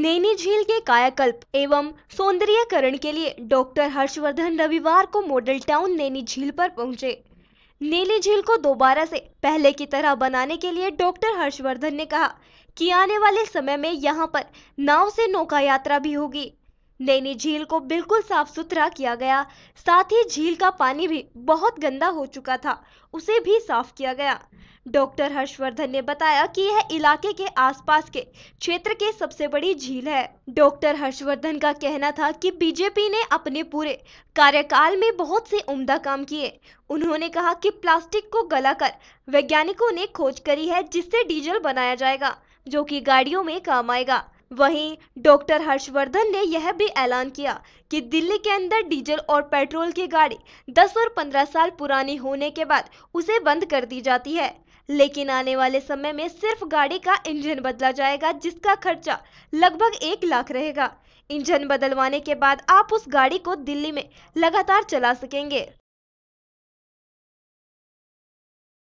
नैनी झील के कायाकल्प एवं सौंदर्यकरण के लिए डॉक्टर हर्षवर्धन रविवार को मॉडल टाउन नैनी झील पर पहुंचे नैनी झील को दोबारा से पहले की तरह बनाने के लिए डॉक्टर हर्षवर्धन ने कहा कि आने वाले समय में यहां पर नाव से नौका यात्रा भी होगी नैनी झील को बिल्कुल साफ सुथरा किया गया साथ ही झील का पानी भी बहुत गंदा हो चुका था उसे भी साफ किया गया डॉक्टर हर्षवर्धन ने बताया कि यह इलाके के आसपास के क्षेत्र के सबसे बड़ी झील है डॉक्टर हर्षवर्धन का कहना था कि बीजेपी ने अपने पूरे कार्यकाल में बहुत से उम्दा काम किए उन्होंने कहा कि प्लास्टिक को गलाकर वैज्ञानिकों ने खोज करी है जिससे डीजल बनाया जाएगा जो कि गाड़ियों में काम आएगा वहीं डॉक्टर हर्षवर्धन ने यह भी ऐलान किया कि दिल्ली के अंदर डीजल और पेट्रोल की गाड़ी 10 और 15 साल पुरानी होने के बाद उसे बंद कर दी जाती है लेकिन आने वाले समय में सिर्फ गाड़ी का इंजन बदला जाएगा जिसका खर्चा लगभग एक लाख रहेगा इंजन बदलवाने के बाद आप उस गाड़ी को दिल्ली में लगातार चला सकेंगे